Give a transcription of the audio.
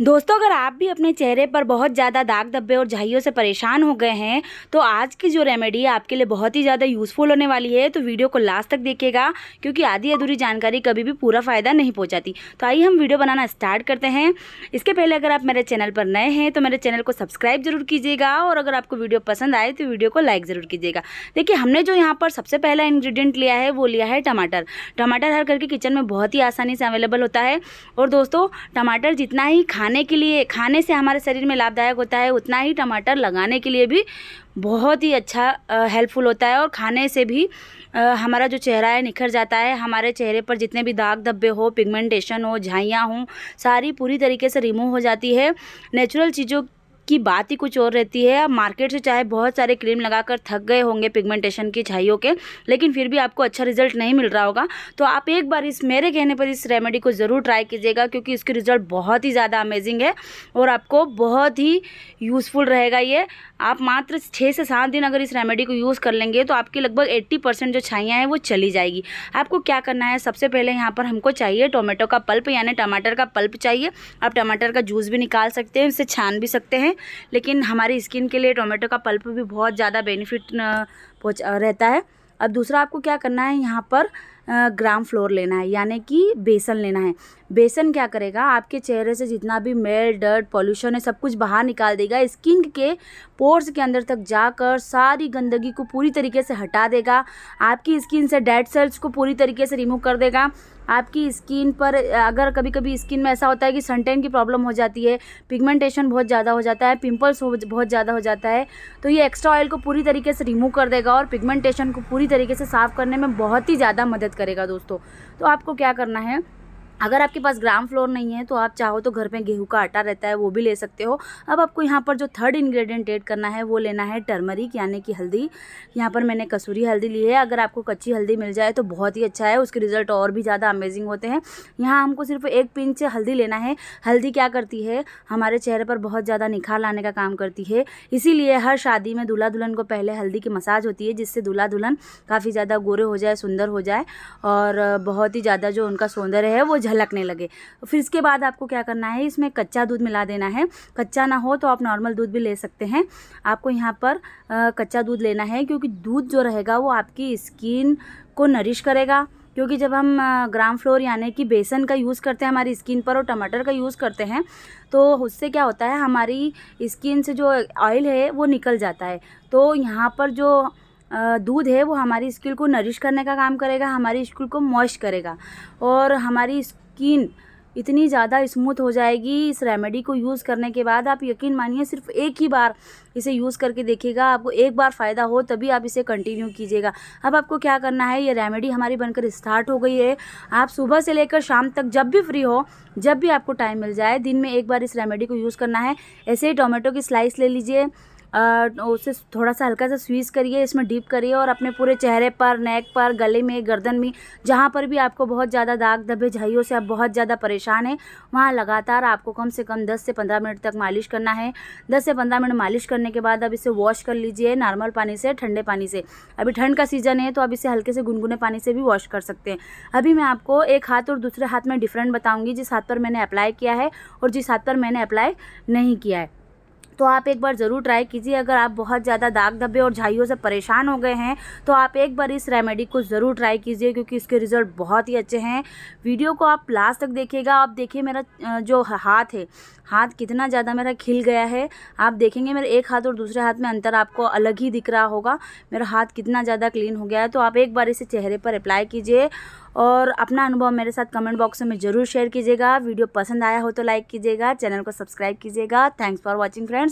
दोस्तों अगर आप भी अपने चेहरे पर बहुत ज़्यादा दाग धब्बे और झाइयों से परेशान हो गए हैं तो आज की जो रेमेडी है आपके लिए बहुत ही ज़्यादा यूज़फुल होने वाली है तो वीडियो को लास्ट तक देखिएगा क्योंकि आधी अधूरी जानकारी कभी भी पूरा फ़ायदा नहीं पहुंचाती तो आइए हम वीडियो बनाना स्टार्ट करते हैं इसके पहले अगर आप मेरे चैनल पर नए हैं तो मेरे चैनल को सब्सक्राइब जरूर कीजिएगा और अगर आपको वीडियो पसंद आए तो वीडियो को लाइक ज़रूर कीजिएगा देखिए हमने जो यहाँ पर सबसे पहला इन्ग्रीडियंट लिया है वो लिया है टमाटर टमाटर हर करके किचन में बहुत ही आसानी से अवेलेबल होता है और दोस्तों टमाटर जितना ही खा खाने के लिए खाने से हमारे शरीर में लाभदायक होता है उतना ही टमाटर लगाने के लिए भी बहुत ही अच्छा हेल्पफुल होता है और खाने से भी आ, हमारा जो चेहरा है निखर जाता है हमारे चेहरे पर जितने भी दाग धब्बे हो पिगमेंटेशन हो झाइयाँ हों सारी पूरी तरीके से रिमूव हो जाती है नेचुरल चीज़ों की बात ही कुछ और रहती है आप मार्केट से चाहे बहुत सारे क्रीम लगाकर थक गए होंगे पिगमेंटेशन की छाइयों के लेकिन फिर भी आपको अच्छा रिजल्ट नहीं मिल रहा होगा तो आप एक बार इस मेरे कहने पर इस रेमेडी को ज़रूर ट्राई कीजिएगा क्योंकि इसके रिज़ल्ट बहुत ही ज़्यादा अमेजिंग है और आपको बहुत ही यूज़फुल रहेगा ये आप मात्र छः से सात दिन अगर इस रेमेडी को यूज़ कर लेंगे तो आपकी लगभग एट्टी परसेंट जो छाइयाँ हैं वो चली जाएगी आपको क्या करना है सबसे पहले यहाँ पर हमको चाहिए टोमेटो का पल्प यानी टमाटर का पल्प चाहिए आप टमाटर का जूस भी निकाल सकते हैं उसे छान भी सकते हैं हैं लेकिन हमारी स्किन के लिए टोमेटो का पल्प भी बहुत ज़्यादा बेनिफिट रहता है अब दूसरा आपको क्या करना है यहाँ पर ग्राम फ्लोर लेना है यानी कि बेसन लेना है बेसन क्या करेगा आपके चेहरे से जितना भी मेल डर्ट पॉल्यूशन है सब कुछ बाहर निकाल देगा स्किन के पोर्स के अंदर तक जाकर सारी गंदगी को पूरी तरीके से हटा देगा आपकी स्किन से डेड सेल्स को पूरी तरीके से रिमूव कर देगा आपकी स्किन पर अगर कभी कभी स्किन में ऐसा होता है कि सनटेन की प्रॉब्लम हो जाती है पिगमेंटेशन बहुत ज़्यादा हो जाता है पिंपल्स बहुत ज़्यादा हो जाता है तो ये एक्स्ट्रा ऑयल को पूरी तरीके से रिमूव कर देगा और पिगमेंटेशन को पूरी तरीके से साफ़ करने में बहुत ही ज़्यादा मदद मदद करेगा दोस्तों तो आपको क्या करना है अगर आपके पास ग्राम फ्लोर नहीं है तो आप चाहो तो घर में गेहूँ का आटा रहता है वो भी ले सकते हो अब आपको यहाँ पर जो थर्ड इंग्रेडिएंट ऐड करना है वो लेना है टर्मरिक यानी कि हल्दी यहाँ पर मैंने कसूरी हल्दी ली है अगर आपको कच्ची हल्दी मिल जाए तो बहुत ही अच्छा है उसके रिजल्ट और भी ज़्यादा अमेजिंग होते हैं यहाँ हमको सिर्फ एक पिंच हल्दी लेना है हल्दी क्या करती है हमारे चेहरे पर बहुत ज़्यादा निखार लाने का काम करती है इसीलिए हर शादी में दूल्हा दुल्हन को पहले हल्दी की मसाज होती है जिससे दूल्हा दुल्हन काफ़ी ज़्यादा गोरे हो जाए सुंदर हो जाए और बहुत ही ज़्यादा जो उनका सौंदर्य है वो ढलकने लगे फिर इसके बाद आपको क्या करना है इसमें कच्चा दूध मिला देना है कच्चा ना हो तो आप नॉर्मल दूध भी ले सकते हैं आपको यहाँ पर आ, कच्चा दूध लेना है क्योंकि दूध जो रहेगा वो आपकी स्किन को नरिश करेगा क्योंकि जब हम ग्राम फ्लोर यानी कि बेसन का यूज़ करते हैं हमारी स्किन पर और टमाटर का यूज़ करते हैं तो उससे क्या होता है हमारी स्किन से जो ऑयल है वो निकल जाता है तो यहाँ पर जो दूध है वो हमारी स्किन को नरिश करने का काम करेगा हमारी स्किन को मॉइस्ट करेगा और हमारी स्किन इतनी ज़्यादा स्मूथ हो जाएगी इस रेमेडी को यूज़ करने के बाद आप यकीन मानिए सिर्फ एक ही बार इसे यूज़ करके देखिएगा आपको एक बार फ़ायदा हो तभी आप इसे कंटिन्यू कीजिएगा अब आपको क्या करना है ये रेमेडी हमारी बनकर स्टार्ट हो गई है आप सुबह से लेकर शाम तक जब भी फ्री हो जब भी आपको टाइम मिल जाए दिन में एक बार इस रेमेडी को यूज़ करना है ऐसे ही टोमेटो की स्लाइस ले लीजिए उसे थोड़ा सा हल्का सा स्वीज करिए इसमें डीप करिए और अपने पूरे चेहरे पर नेक पर गले में गर्दन में जहाँ पर भी आपको बहुत ज़्यादा दाग धब्बे झाइयों से आप बहुत ज़्यादा परेशान हैं वहाँ लगातार आपको कम से कम दस से पंद्रह मिनट तक मालिश करना है दस से पंद्रह मिनट मालिश करने के बाद अब इसे वॉश कर लीजिए नॉर्मल पानी से ठंडे पानी से अभी ठंड का सीज़न है तो आप इसे हल्के से गुनगुने पानी से भी वॉश कर सकते हैं अभी मैं आपको एक हाथ और दूसरे हाथ में डिफरेंट बताऊँगी जिस हाथ पर मैंने अप्लाई किया है और जिस हाथ पर मैंने अप्लाई नहीं किया है तो आप एक बार ज़रूर ट्राई कीजिए अगर आप बहुत ज़्यादा दाग धब्बे और झाइयों से परेशान हो गए हैं तो आप एक बार इस रेमेडी को ज़रूर ट्राई कीजिए क्योंकि इसके रिज़ल्ट बहुत ही अच्छे हैं वीडियो को आप लास्ट तक देखिएगा आप देखिए मेरा जो हाथ है हाथ कितना ज़्यादा मेरा खिल गया है आप देखेंगे मेरे एक हाथ और दूसरे हाथ में अंतर आपको अलग ही दिख रहा होगा मेरा हाथ कितना ज़्यादा क्लीन हो गया है तो आप एक बार इसे चेहरे पर अप्लाई कीजिए और अपना अनुभव मेरे साथ कमेंट बॉक्स में ज़रूर शेयर कीजिएगा वीडियो पसंद आया हो तो लाइक कीजिएगा चैनल को सब्सक्राइब कीजिएगा थैंक्स फॉर वॉचिंग फ्रेंड्स